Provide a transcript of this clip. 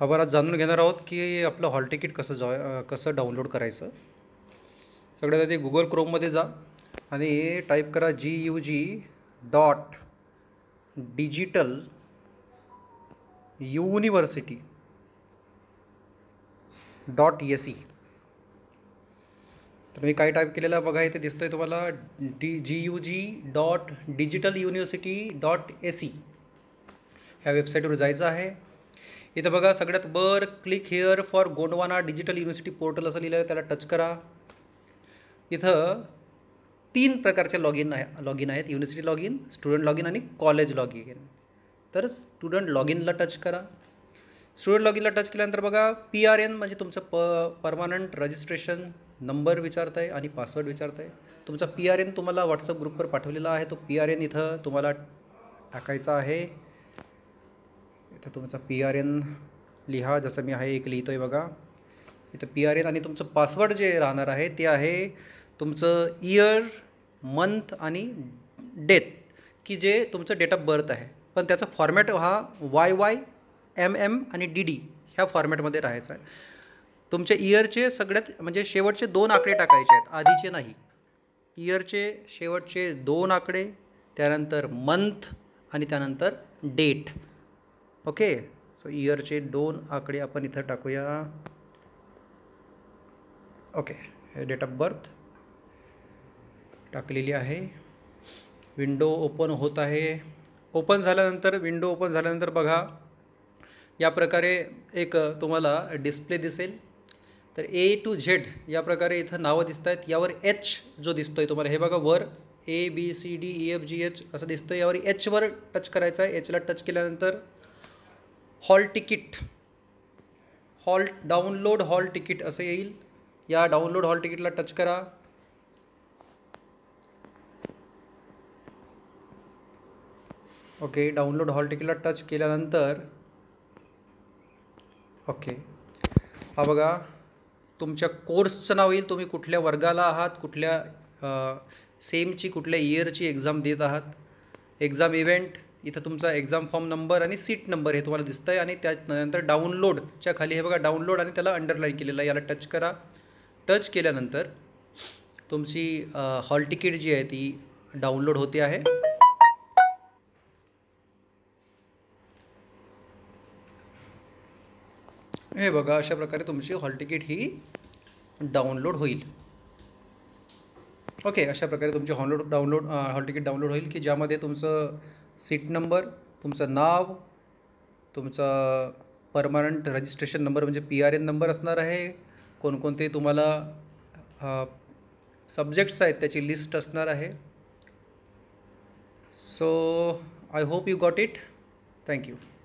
आपण आज जाणून घेणार आहोत की आपलं हॉल तिकीट कसं जॉय कसं डाउनलोड करायचं सगळ्यात आधी गुगल क्रोममध्ये जा आणि टाईप करा G U G dot digital university dot A C e. तर मी काय टाईप केलेलं बघा इथे दिसतो आहे तुम्हाला D G U G dot digital university dot A C e. ह्या वेबसाईटवर जायचं आहे इथं बघा सगळ्यात वर click here for Gondwana digital university portal असं लिहिलं आहे त्याला टच करा इथं तीन प्रकारचे लॉग इन आहे लॉग इन आहेत university log in student log in आणि कॉलेज लॉग इन तर स्टुडंट लॉग इनला टच करा स्टुडंट लॉग इनला टच केल्यानंतर बघा पी आर एन म्हणजे तुमचं प परमानंट रजिस्ट्रेशन नंबर विचारत आहे आणि पासवर्ड विचारत आहे तुमचा पी आर एन तुम्हाला व्हॉट्सअप ग्रुपवर पाठवलेला आहे तो पी आर एन इथं तुम्हाला टाकायचा आहे इथं तुमचा पी आर एन लिहा जसं मी आहे एक लिहितो आहे बघा इथं पी आर एन आणि तुमचं पासवर्ड जे राहणार आहे ते आहे तुमचं इयर मंथ आणि डेट की जे तुमचं डेट ऑफ बर्थ आहे पण त्याचा फॉर्मॅट हा वाय वाय एम एम आणि डी डी ह्या फॉर्मॅटमध्ये राहायचा आहे तुमच्या इयरचे सगळ्यात म्हणजे शेवटचे दोन आकडे टाकायचे आहेत आधीचे नाही इयरचे शेवटचे दोन आकडे त्यानंतर मंथ आणि त्यानंतर डेट ओके सो इयरचे दोन आकडे आपण इथं टाकूया ओके डेट ऑफ बर्थ टाकलेली आहे विंडो ओपन होत आहे ओपन झाल्यानंतर विंडो ओपन झाल्यानंतर बघा या प्रकारे एक तुम्हाला डिस्प्ले दिसेल तर ए टू झेड या प्रकारे इथं नावं दिसत आहेत यावर एच जो दिसतो आहे तुम्हाला हे बघा वर A B C D E F G H असं दिसतं यावर एचवर टच करायचं आहे एचला टच केल्यानंतर hall ticket hall download hall ticket असं येईल या डाउनलोड हॉल तिकीटला टच करा ओके डाउनलोड हॉल तिकीटला टच केल्यानंतर ओके हा बघा तुमच्या कोर्सचं नाव येईल तुम्ही कुठल्या वर्गाला आहात कुठल्या सेमची कुठल्या इयरची एक्झाम देत आहात एक्झाम इव्हेंट इथं तुमचा एक्झाम फॉर्म नंबर आणि सीट नंबर हे तुम्हाला दिसतं आहे आणि त्यानंतर डाउनलोडच्या खाली हे बघा डाउनलोड आणि त्याला अंडरलाईन केलेलं आहे याला टच करा टच केल्यानंतर तुमची हॉल तिकीट जी आहे ती डाउनलोड होते आहे हे बघा अशा प्रकारे तुमची हॉल तिकीट ही डाउनलोड होईल ओके अशा प्रकारे तुमची हॉनलोड डाउनलोड हॉल तिकीट डाउनलोड होईल की ज्यामध्ये तुमचं सीट नंबर तुमचं नाव तुमचं परमनंट रजिस्ट्रेशन नंबर म्हणजे पी आर एन नंबर असणार आहे कोणकोणते तुम्हाला सब्जेक्ट्स आहेत त्याची लिस्ट असणार आहे so I hope you got it thank you